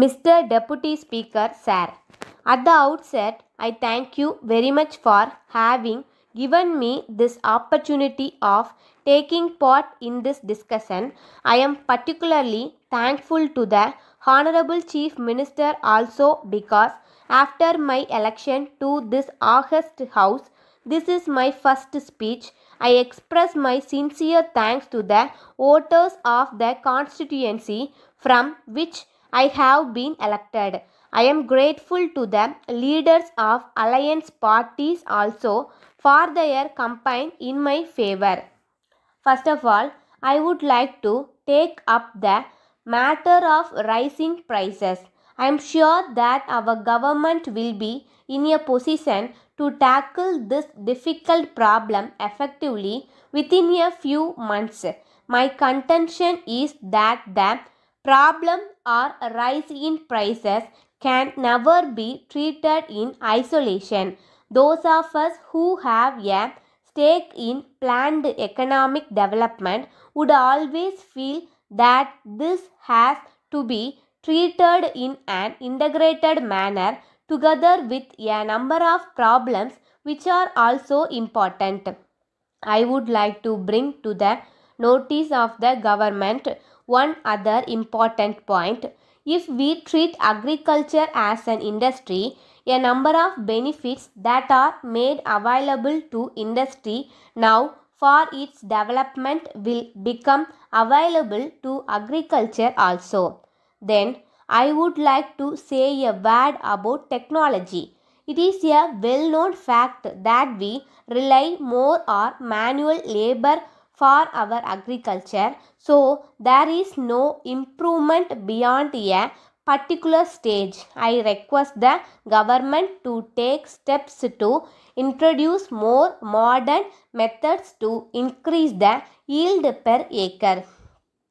Mr. Deputy Speaker, Sir. At the outset, I thank you very much for having given me this opportunity of taking part in this discussion. I am particularly thankful to the Honorable Chief Minister also because after my election to this August House, this is my first speech. I express my sincere thanks to the voters of the constituency from which I have been elected. I am grateful to the leaders of alliance parties also for their campaign in my favor. First of all, I would like to take up the matter of rising prices. I am sure that our government will be in a position to tackle this difficult problem effectively within a few months. My contention is that the problem or rise in prices can never be treated in isolation. Those of us who have a stake in planned economic development would always feel that this has to be treated in an integrated manner together with a number of problems which are also important. I would like to bring to the notice of the government one other important point. If we treat agriculture as an industry, a number of benefits that are made available to industry now for its development will become available to agriculture also. Then, I would like to say a word about technology. It is a well-known fact that we rely more on manual labor for our agriculture. So, there is no improvement beyond a particular stage. I request the government to take steps to introduce more modern methods to increase the yield per acre.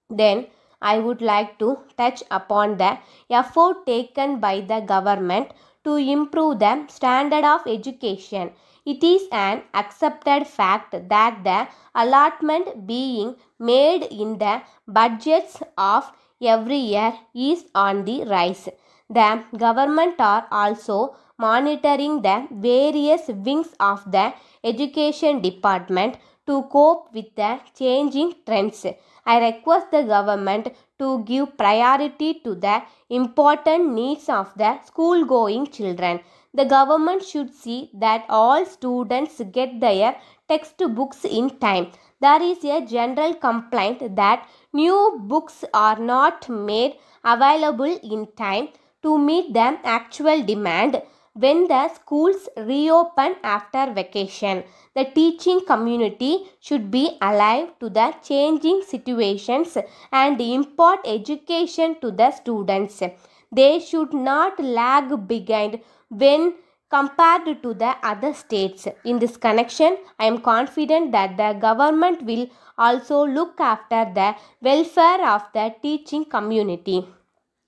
Then, I would like to touch upon the effort taken by the government to improve the standard of education it is an accepted fact that the allotment being made in the budgets of every year is on the rise. The government are also monitoring the various wings of the education department to cope with the changing trends. I request the government to give priority to the important needs of the school going children the government should see that all students get their textbooks in time. There is a general complaint that new books are not made available in time to meet the actual demand when the schools reopen after vacation. The teaching community should be alive to the changing situations and impart education to the students they should not lag behind when compared to the other states. In this connection, I am confident that the government will also look after the welfare of the teaching community.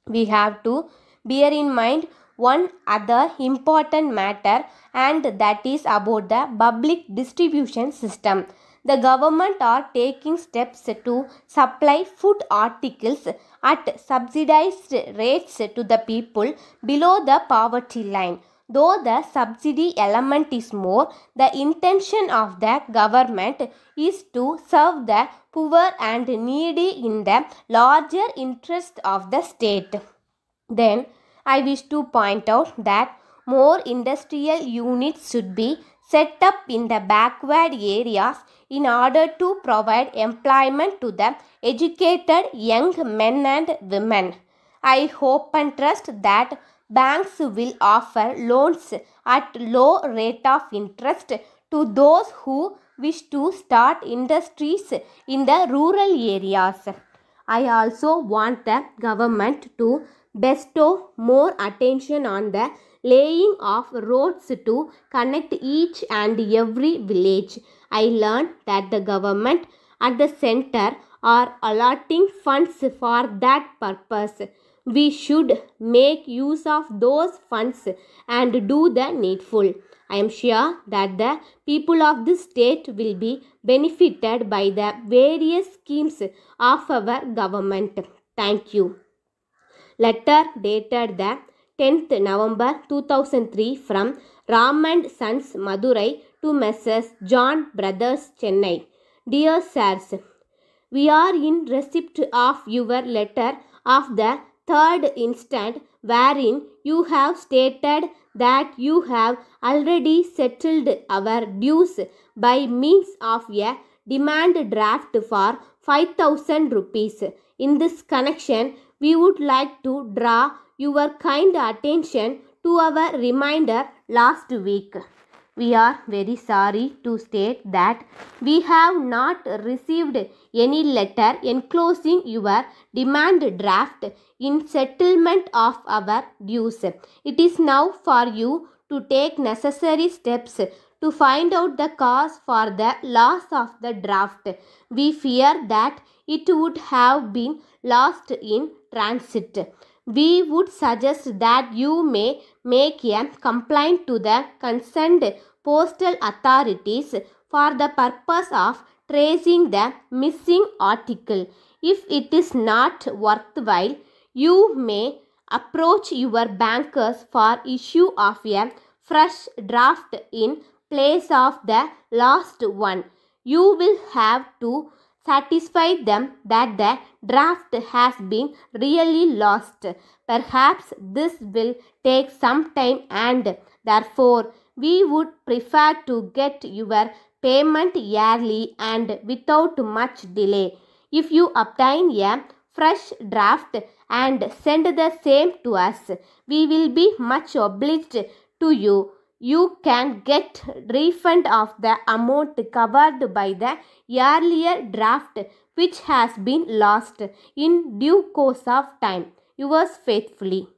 We have to bear in mind one other important matter and that is about the public distribution system the government are taking steps to supply food articles at subsidized rates to the people below the poverty line. Though the subsidy element is more, the intention of the government is to serve the poor and needy in the larger interest of the state. Then, I wish to point out that more industrial units should be set up in the backward areas in order to provide employment to the educated young men and women. I hope and trust that banks will offer loans at low rate of interest to those who wish to start industries in the rural areas. I also want the government to bestow more attention on the laying of roads to connect each and every village. I learned that the government at the center are allotting funds for that purpose. We should make use of those funds and do the needful. I am sure that the people of this state will be benefited by the various schemes of our government. Thank you letter dated the 10th November 2003 from Ram and Sons Madurai to Messrs. John Brothers Chennai. Dear Sirs, we are in receipt of your letter of the 3rd instant wherein you have stated that you have already settled our dues by means of a demand draft for 5000 rupees. In this connection, we would like to draw your kind attention to our reminder last week. We are very sorry to state that we have not received any letter enclosing your demand draft in settlement of our dues. It is now for you to take necessary steps to find out the cause for the loss of the draft. We fear that it would have been lost in transit. We would suggest that you may make a complaint to the concerned postal authorities for the purpose of tracing the missing article. If it is not worthwhile, you may approach your bankers for issue of a fresh draft in place of the last one. You will have to satisfy them that the draft has been really lost. Perhaps this will take some time and therefore we would prefer to get your payment yearly and without much delay. If you obtain a fresh draft and send the same to us, we will be much obliged to you you can get refund of the amount covered by the earlier draft which has been lost in due course of time. Yours faithfully.